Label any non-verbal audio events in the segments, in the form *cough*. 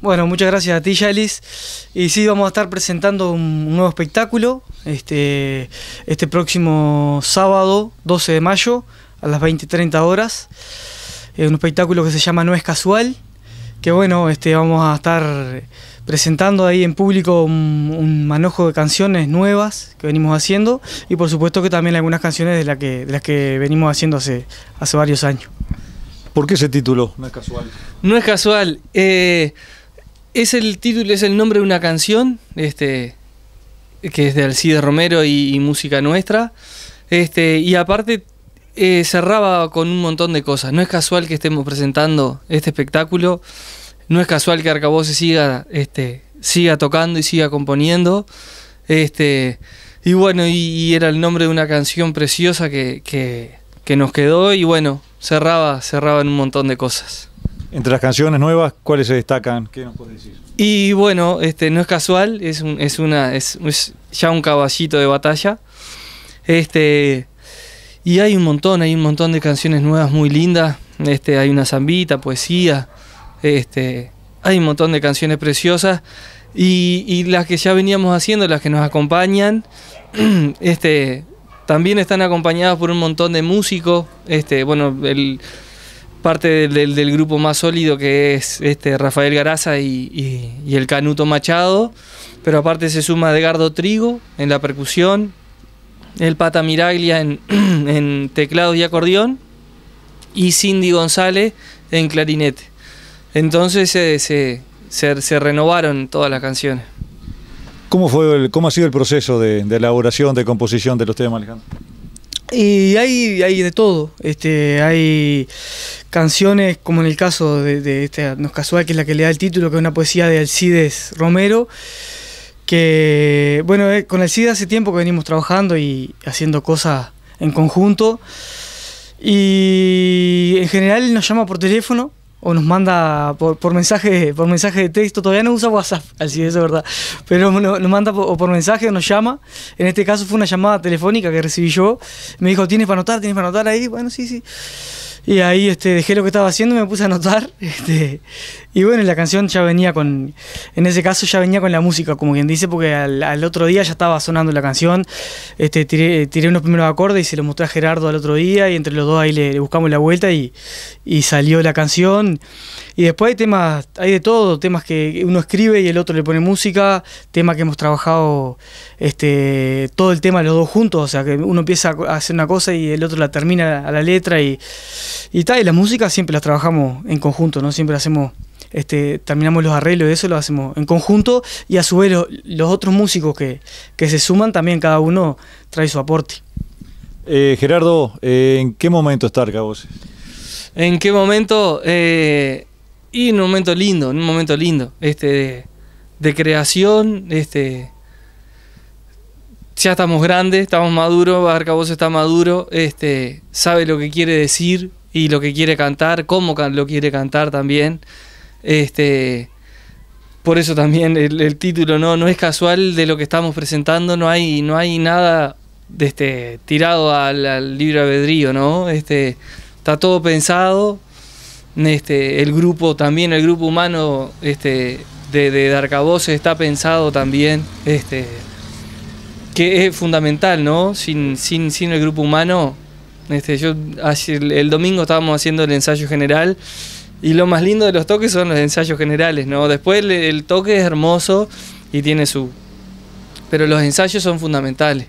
Bueno, muchas gracias a ti, Yalis. Y sí, vamos a estar presentando un nuevo espectáculo este, este próximo sábado, 12 de mayo, a las 20.30 horas. un espectáculo que se llama No es casual, que bueno, este, vamos a estar presentando ahí en público un, manojo de canciones nuevas que venimos haciendo y por supuesto que también algunas canciones de, las que venimos haciendo hace varios años. ¿Por qué ese título? No es casual. No es casual. Eh, es el título, es el nombre de una canción, este, que es de Alcide Romero y, música nuestra. Este, y aparte eh, cerraba con un montón de cosas. No es casual que estemos presentando este espectáculo. No es casual que Arcabó siga, este, siga tocando y siga componiendo. Este, y bueno, y, era el nombre de una canción preciosa que, que nos quedó. Y bueno, cerraba, cerraba en un montón de cosas. Entre las canciones nuevas, ¿cuáles se destacan? ¿Qué nos puedes decir? Y bueno, este, no es casual, es, un, es una, es, ya un caballito de batalla. Este, y hay un montón, hay un montón de canciones nuevas muy lindas. Este, hay una zambita, poesía, este, hay un montón de canciones preciosas. Y, y las que ya veníamos haciendo, las que nos acompañan, *clears throat* este, también están acompañados por un montón de músicos, este, bueno, parte del, grupo más sólido que es este, Rafael Garaza y, el Canuto Machado, pero aparte se suma Edgardo Trigo en la percusión, el Pata Miraglia en, *clears throat* teclado y acordeón y Cindy González en clarinete. Entonces se renovaron todas las canciones. ¿Cómo, fue el, cómo ha sido el proceso de, elaboración, de composición de los temas, Alejandro? Y hay, hay de todo. Este, hay canciones, como en el caso de, de casual, que es la que le da el título, que es una poesía de Alcides Romero. Que, bueno, eh, con Alcides hace tiempo que venimos trabajando y haciendo cosas en conjunto. Y en general nos llama por teléfono o nos manda por, mensaje por mensaje de texto, todavía no usa WhatsApp, *laughs* así es verdad, pero nos manda o por mensaje o nos llama, en este caso fue una llamada telefónica que recibí yo, me dijo, ¿tienes para anotar? ¿Tienes para anotar ahí? Bueno, sí, sí. Y ahí este, dejé lo que estaba haciendo, y me puse a anotar. *laughs* Este, y bueno, la canción ya venía con. En ese caso ya venía con la música, como quien dice, porque al, otro día ya estaba sonando la canción. Este, tiré, unos primeros acordes y se los mostré a Gerardo al otro día. Y entre los dos ahí le, buscamos la vuelta y, salió la canción. Y después hay temas, hay de todo, temas que uno escribe y el otro le pone música, temas que hemos trabajado este, todo el tema los dos juntos. O sea que uno empieza a hacer una cosa y el otro la termina a la letra y y tal, y la música siempre la trabajamos en conjunto, ¿no? Siempre hacemos, este, terminamos los arreglos y eso lo hacemos en conjunto. Y a su vez los otros músicos que, se suman también cada uno trae su aporte. Eh, Gerardo, eh, ¿en qué momento está Arcaboces? ¿En qué momento? Eh, y en un momento lindo, en un momento lindo, este, de, creación, este, ya estamos grandes, estamos maduros, Voces está maduro, este, sabe lo que quiere decir, y lo que quiere cantar, cómo lo quiere cantar también. Este, por eso también el, título no, no es casual de lo que estamos presentando, no hay, no hay nada este, tirado al, libro libre albedrío, ¿no? Este, está todo pensado. Este, el grupo también, el grupo humano este, de, de está pensado también. Este, que es fundamental, ¿no? Sin, sin, sin el grupo humano este, yo el domingo estábamos haciendo el ensayo general y lo más lindo de los toques son los ensayos generales, ¿no? Después el, toque es hermoso y tiene su... Pero los ensayos son fundamentales.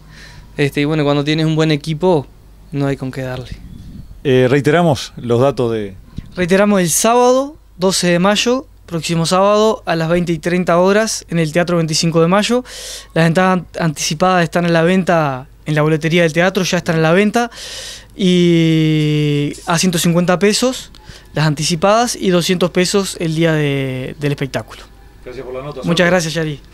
Este, y bueno, cuando tienes un buen equipo, no hay con qué darle. Eh, reiteramos los datos de... Reiteramos el sábado, 12 de mayo, próximo sábado a las 20 y 30 horas en el Teatro 25 de Mayo. Las entradas anticipadas están en la venta en la boletería del teatro, ya están a la venta. Y a 150 pesos las anticipadas y 200 pesos el día del espectáculo. Gracias por la nota. Muchas gracias, Yari.